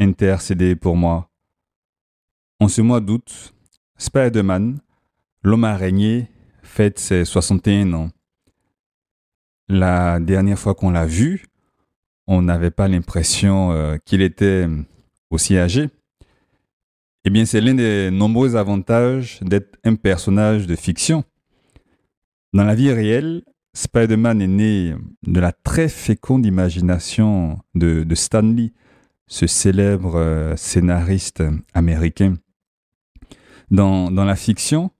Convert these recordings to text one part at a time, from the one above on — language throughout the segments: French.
intercédé pour moi. En ce mois d'août, Spider-Man, l'homme araignée, fête ses 61 ans. La dernière fois qu'on l'a vu, on n'avait pas l'impression euh, qu'il était aussi âgé. Eh bien, c'est l'un des nombreux avantages d'être un personnage de fiction. Dans la vie réelle, Spider-Man est né de la très féconde imagination de, de Stanley, ce célèbre euh, scénariste américain. Dans, la fiction,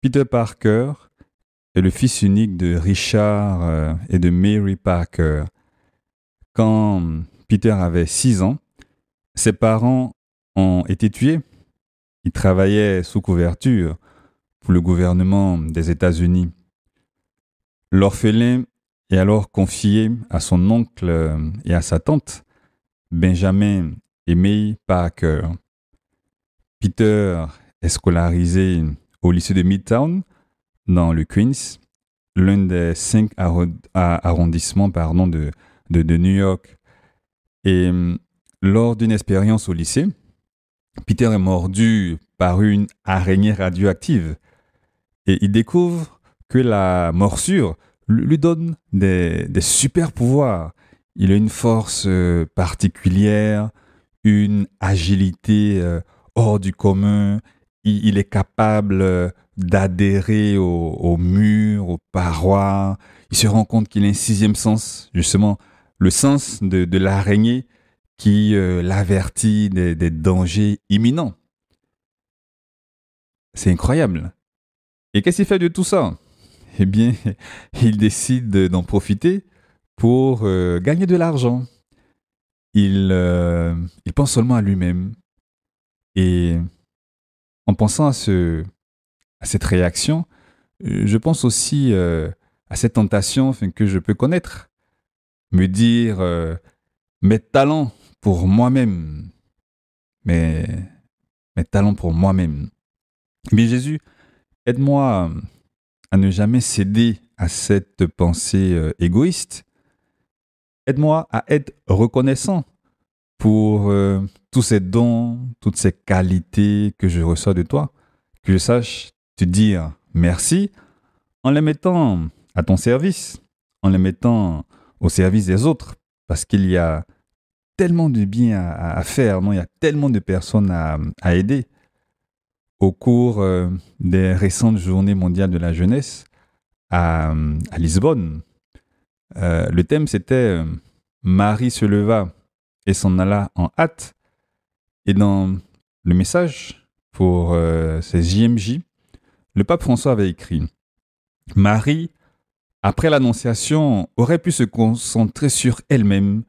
Peter Parker est le fils unique de Richard euh, et de Mary Parker. Quand Peter avait six ans, ses parents ont été tués. Ils travaillaient sous couverture pour le gouvernement des États-Unis. L'orphelin est alors confié à son oncle euh, et à sa tante. Benjamin, et May Parker. Peter est scolarisé au lycée de Midtown, dans le Queens, l'un des cinq arrondissements de, New York. Et hum, lors d'une expérience au lycée, Peter est mordu par une araignée radioactive et il découvre que la morsure lui donne des super pouvoirs. Il a une force euh, particulière, une agilité euh, hors du commun. Il, est capable euh, d'adhérer aux, murs, aux parois. Il se rend compte qu'il a un sixième sens, justement, le sens de, l'araignée qui l'avertit des, dangers imminents. C'est incroyable. Et qu'est-ce qu'il fait de tout ça Eh bien, il décide d'en profiter pour euh, gagner de l'argent. Euh, il, pense seulement à lui-même. Et en pensant à, cette réaction, euh, je pense aussi à cette tentation que je peux connaître. Me dire mes talents pour moi-même. Mes, mes talents pour moi-même. Mais Jésus, aide-moi à ne jamais céder à cette pensée égoïste Aide-moi à être reconnaissant pour euh, tous ces dons, toutes ces qualités que je reçois de toi, que je sache te dire merci en les mettant à ton service, en les mettant au service des autres, parce qu'il y a tellement de bien à, faire, non il y a tellement de personnes à, aider. Au cours euh, des récentes journées mondiales de la jeunesse à Lisbonne, euh, le thème, c'était euh, Marie se leva et s'en alla en hâte. Et dans le message pour ses euh, ces JMJ, le pape François avait écrit Marie, après l'Annonciation, aurait pu se concentrer sur elle-même,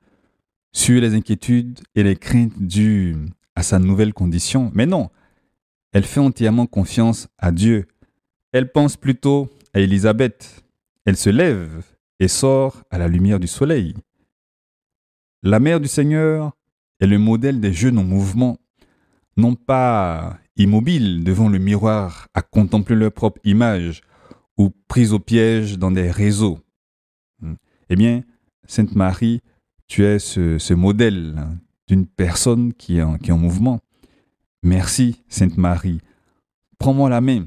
sur les inquiétudes et les craintes dues à sa nouvelle condition. Mais non, elle fait entièrement confiance à Dieu. Elle pense plutôt à Élisabeth. Elle se lève et sort à la lumière du soleil. La mère du Seigneur est le modèle des jeunes en mouvement, non pas immobiles devant le miroir à contempler leur propre image ou prise au piège dans des réseaux. Hmm. Eh bien, Sainte Marie, tu es ce, modèle d'une personne qui est en mouvement. Merci, Sainte Marie. Prends-moi la main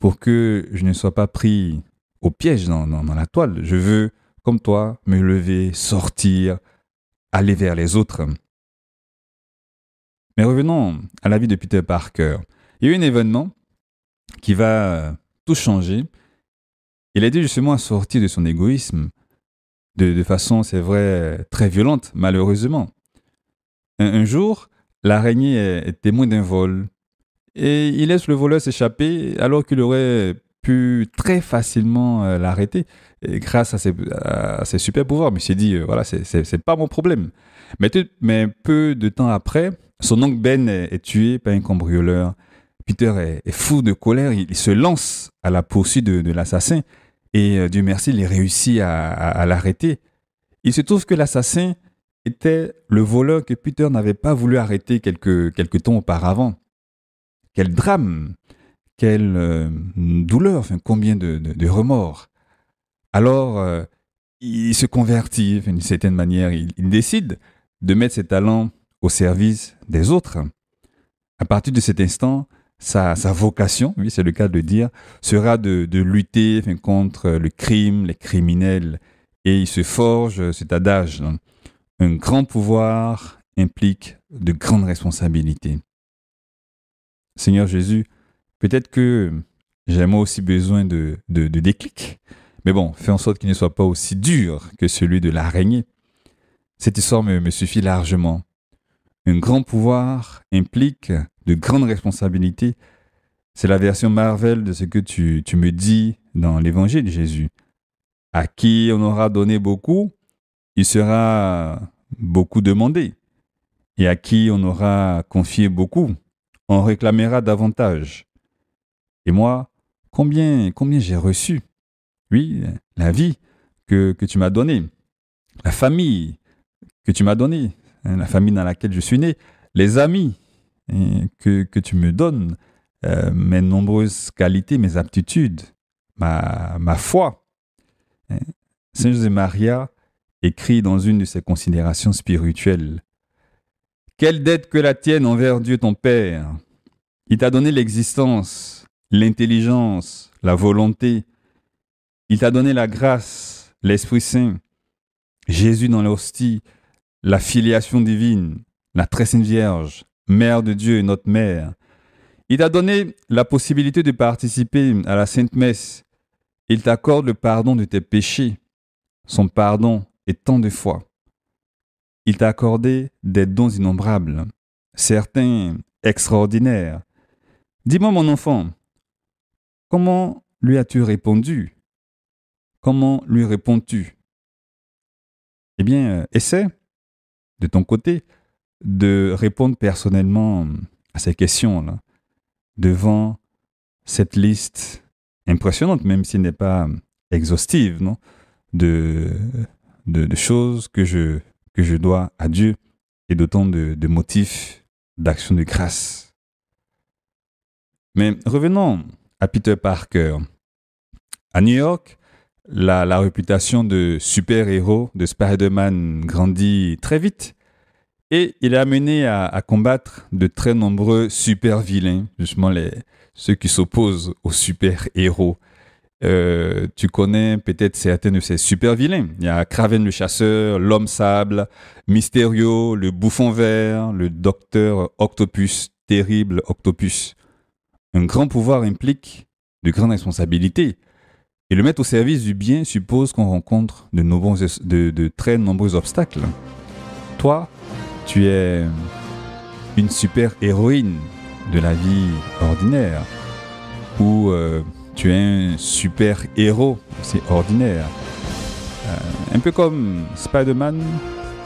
pour que je ne sois pas pris au piège, dans, la toile. Je veux, comme toi, me lever, sortir, aller vers les autres. Mais revenons à la vie de Peter Parker. Il y a eu un événement qui va euh, tout changer. Il a dû justement à sortir de son égoïsme de, façon, c'est vrai, très violente, malheureusement. un jour, l'araignée est témoin d'un vol et il laisse le voleur s'échapper alors qu'il aurait pu très facilement euh, l'arrêter grâce à ses, super pouvoirs. Mais il s'est dit, euh, voilà voilà, c'est pas mon problème. Mais, peu de temps après, son oncle Ben est, tué par un cambrioleur. Peter est, fou de colère, il, se lance à la poursuite de, l'assassin et euh, Dieu merci, il réussit à, l'arrêter. Il se trouve que l'assassin était le voleur que Peter n'avait pas voulu arrêter quelques, quelques temps auparavant. Quel drame quelle euh, douleur, combien de, remords. Alors, euh, il se convertit, d'une certaine manière, il, décide de mettre ses talents au service des autres. À partir de cet instant, sa, vocation, oui, c'est le cas de dire, sera de, lutter contre le crime, les criminels, et il se forge cet adage. Hein. Un grand pouvoir implique de grandes responsabilités. Seigneur Jésus, Peut-être que j'ai moi aussi besoin de, de, déclic, mais bon, fais en sorte qu'il ne soit pas aussi dur que celui de l'araignée. Cette histoire me, suffit largement. Un grand pouvoir implique de grandes responsabilités. C'est la version Marvel de ce que tu, tu me dis dans l'évangile de Jésus. À qui on aura donné beaucoup, il sera beaucoup demandé. Et à qui on aura confié beaucoup, on réclamera davantage. Et moi, combien, combien j'ai reçu Oui, la vie que, tu m'as donnée, la famille que tu m'as donnée, hein, la famille dans laquelle je suis né, les amis hein, que, tu me donnes, euh, mes nombreuses qualités, mes aptitudes, ma, ma foi. Hein. Saint José Maria écrit dans une de ses considérations spirituelles quelle dette que la tienne envers Dieu ton Père. Il t'a donné l'existence l'intelligence, la volonté. Il t'a donné la grâce, l'Esprit Saint, Jésus dans l'hostie, la filiation divine, la très sainte Vierge, Mère de Dieu et notre Mère. Il t'a donné la possibilité de participer à la Sainte Messe. Il t'accorde le pardon de tes péchés. Son pardon est tant de foi. Il t'a accordé des dons innombrables, certains extraordinaires. Dis-moi mon enfant, Comment lui as-tu répondu Comment lui réponds-tu Eh bien, euh, essaie, de ton côté, de répondre personnellement euh, à ces questions-là, devant cette liste impressionnante, même si elle n'est pas euh, exhaustive, de, choses que je, que je dois à Dieu et d'autant de motifs d'action de grâce. Mais revenons à Peter Parker. À New York, la, réputation de super-héros de Spider-Man grandit très vite et il est amené à, combattre de très nombreux super-vilains, justement les, ceux qui s'opposent aux super-héros. Euh, tu connais peut-être certains de ces super vilains. Il y a Kraven le chasseur, l'homme sable, Mysterio, le bouffon vert, le docteur Octopus, terrible Octopus. Un grand pouvoir implique de grandes responsabilités. Et le mettre au service du bien suppose qu'on rencontre de, très nombreux obstacles. Toi, tu es une super héroïne de la vie ordinaire. Ou euh, tu es un super héros, c'est ordinaire. Euh, un peu comme Spider-Man,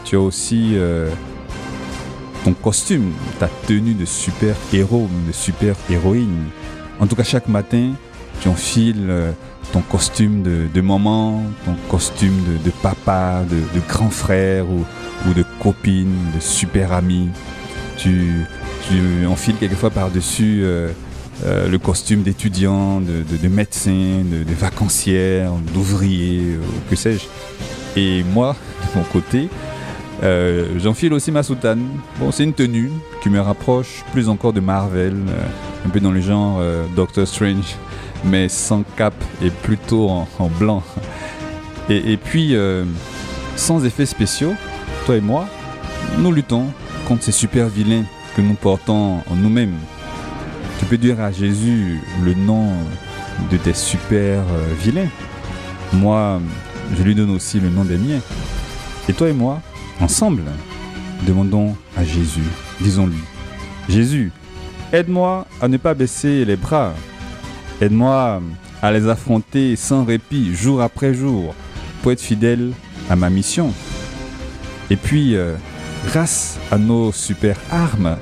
tu as aussi euh, ton costume, ta tenue de super-héros, de super-héroïne. En tout cas, chaque matin, tu enfiles euh, ton costume de, maman, ton costume de, papa, de, grand frère ou, de copine, de super-ami. Tu, enfiles quelquefois par-dessus euh, euh, le costume d'étudiant, de, médecin, de, vacancière, d'ouvrier, que sais-je. Et moi, de mon côté, euh, J'enfile aussi ma soutane. Bon, c'est une tenue qui me rapproche plus encore de Marvel, euh, un peu dans le genre euh, Doctor Strange, mais sans cap et plutôt en, blanc. Et, et puis, euh, sans effets spéciaux, toi et moi, nous luttons contre ces super vilains que nous portons en nous-mêmes. Tu peux dire à Jésus le nom de tes super vilains. Moi, je lui donne aussi le nom des miens. Et toi et moi, Ensemble, demandons à Jésus, disons-lui, Jésus, aide-moi à ne pas baisser les bras, aide-moi à les affronter sans répit jour après jour pour être fidèle à ma mission. Et puis, euh, grâce à nos super armes,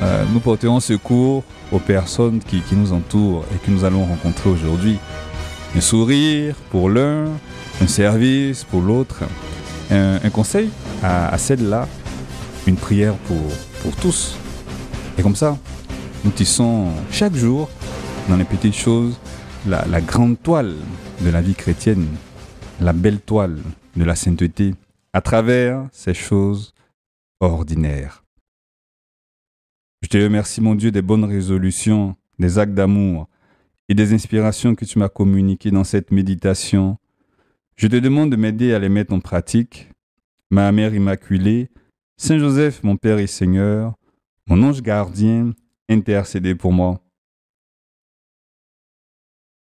euh, nous porterons secours aux personnes qui, nous entourent et que nous allons rencontrer aujourd'hui. Un sourire pour l'un, un service pour l'autre un, conseil à, celle-là, une prière pour, tous. Et comme ça, nous tissons chaque jour, dans les petites choses, la, la grande toile de la vie chrétienne, la belle toile de la sainteté, à travers ces choses ordinaires. Je te remercie, mon Dieu, des bonnes résolutions, des actes d'amour et des inspirations que tu m'as communiquées dans cette méditation je te demande de m'aider à les mettre en pratique. Ma mère immaculée, Saint Joseph, mon Père et Seigneur, mon ange gardien, intercédez pour moi.